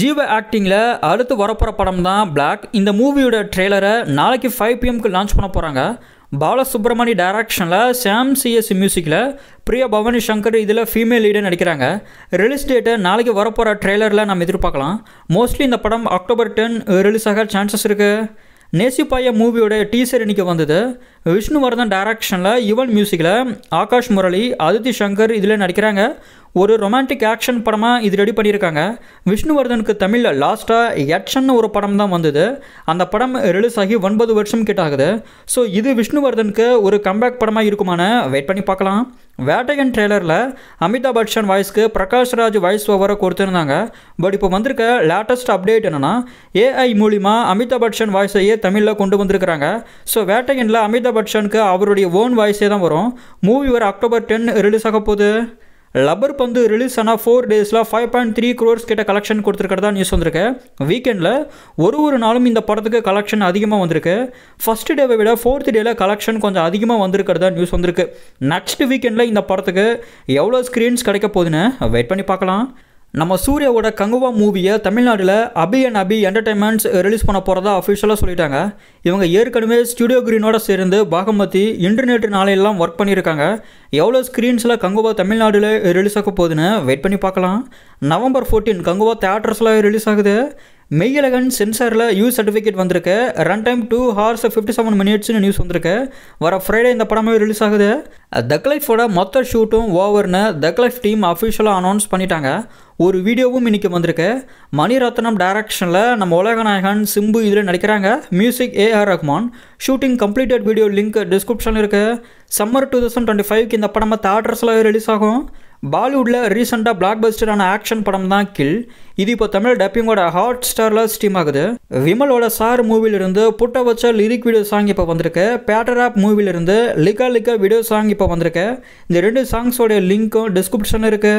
ஜீவ ஆக்டிங்கில் அடுத்து வரப்போகிற படம் தான் பிளாக் இந்த மூவியோட ட்ரெய்லரை நாளைக்கு ஃபைவ் பிஎம்க்கு லான்ச் பண்ண போகிறாங்க பாலசுப்ரமணி டைரக்ஷனில் சாம் சிஎஸ் மியூசிக்கில் பிரியா பவானி சங்கர் இதில் ஃபீமேல் லீடு நடிக்கிறாங்க ரிலீஸ் டேட்டை நாளைக்கு வரப்போகிற ட்ரெய்லரில் நம்ம எதிர்பார்க்கலாம் மோஸ்ட்லி இந்த படம் அக்டோபர் டென் ரிலீஸ் ஆக சான்சஸ் இருக்குது பாய மூவியோட டீசர் இன்றைக்கி வந்தது விஷ்ணுவர்தன் டைரக்ஷனில் யுவன் மியூசிக்கில் ஆகாஷ் முரளி அதித்தி சங்கர் இதில் நடிக்கிறாங்க ஒரு ரொமான்டிக் ஆக்ஷன் படமாக இது ரெடி பண்ணியிருக்காங்க விஷ்ணுவர்தனுக்கு தமிழில் லாஸ்ட்டாக யட்சன் ஒரு படம் தான் வந்தது அந்த படம் ரிலீஸ் ஆகி ஒன்பது வருஷம் கிட்ட ஆகுது ஸோ இது விஷ்ணுவர்தனுக்கு ஒரு கம்பேக் படமாக இருக்குமான வெயிட் பண்ணி பார்க்கலாம் வேட்டையன் ட்ரெய்லரில் அமிதாப் பச்சன் வாய்ஸ்க்கு பிரகாஷ் வாய்ஸ் ஓவரை கொடுத்துருந்தாங்க பட் இப்போ வந்திருக்க லேட்டஸ்ட் அப்டேட் என்னென்னா ஏஐ மூலிமா அமிதாப் பச்சன் வாய்ஸையே தமிழில் கொண்டு வந்திருக்கிறாங்க ஸோ வேட்டையனில் அமிதாப் பச்சனுக்கு அவருடைய ஓன் வாய்ஸே தான் வரும் மூவி வர அக்டோபர் டென் ரிலீஸ் ஆக போகுது லப்பர் பந்து ரிலீஸ் ஆனால் ஃபோர் டேஸில் ஃபைவ் பாயிண்ட் த்ரீ க்ரோர்ஸ் கிட்ட கலெக்ஷன் கொடுத்துருக்கிறதா நியூஸ் வந்திருக்கு வீக்கெண்டில் ஒரு ஒரு நாளும் இந்த படத்துக்கு கலெக்ஷன் அதிகமாக வந்திருக்கு ஃபஸ்ட் டேவை விட ஃபோர்த் டேவில் கலெக்ஷன் கொஞ்சம் அதிகமாக வந்திருக்கிறதா நியூஸ் வந்திருக்கு நெக்ஸ்ட் வீக்கெண்டில் இந்த படத்துக்கு எவ்வளோ ஸ்க்ரீன்ஸ் கிடைக்க போகுதுன்னு வெயிட் பண்ணி பார்க்கலாம் நம்ம சூர்யாவோட கங்குவா மூவியை தமிழ்நாட்டில் Abi and Abi entertainments release பண்ண போகிறதா அஃபிஷியலாக சொல்லிட்டாங்க இவங்க ஏற்கனவே ஸ்டுடியோ கிரீனோட சேர்ந்து பாகமதி இன்டர்நெட் நாளையெல்லாம் ஒர்க் பண்ணியிருக்காங்க எவ்வளோ ஸ்க்ரீன்ஸில் கங்குவா தமிழ்நாட்டில் ரிலீஸ் ஆக போகுதுன்னு வெயிட் பண்ணி பார்க்கலாம் நவம்பர் ஃபோர்டீன் கங்குவா தேட்டர்ஸில் ரிலீஸ் ஆகுது மெய்யழகன் சென்சாரில் யூஸ் சர்டிஃபிகேட் வந்திருக்கு run time two hours fifty seven மினிட்ஸ்னு நியூஸ் வந்திருக்கு வர ஃப்ரைடே இந்த படமே ரிலீஸ் ஆகுது தக்லைஃபோட மொத்த ஷூட்டும் ஓவர்னு தக்லைஃப் டீம் அஃபிஷியலாக அனௌன்ஸ் பண்ணிட்டாங்க ஒரு வீடியோவும் இன்றைக்கி வந்திருக்கு மணிரத்னம் டைரக்ஷனில் நம்ம உலகநாயகன் சிம்பு இதில் நடிக்கிறாங்க music A R Rahman shooting completed video link description இருக்குது சம்மர் டூ தௌசண்ட் டுவெண்ட்டி ஃபைவ்க்கு இந்த படம் தேட்டர்ஸில் ரிலீஸ் ஆகும் பாலிவுட்டில் ரீசெண்டாக பிளாக் பஸ்டரான ஆக்ஷன் படம் தான் கில் இது இப்போ தமிழ் டப்பிங்கோட ஹாட் ஸ்டாரில் ஸ்டீம் ஆகுது விமலோட சார் மூவிலிருந்து புட்ட வச்ச லிரிக் வீடியோ சாங் இப்போ வந்திருக்கு பேட்டர் ஆப் மூவிலிருந்து லிகா லிகா வீடியோ சாங் இப்போ வந்திருக்கு இந்த ரெண்டு சாங்ஸோடைய லிங்க்கும் டிஸ்கிரிப்ஷன் இருக்குது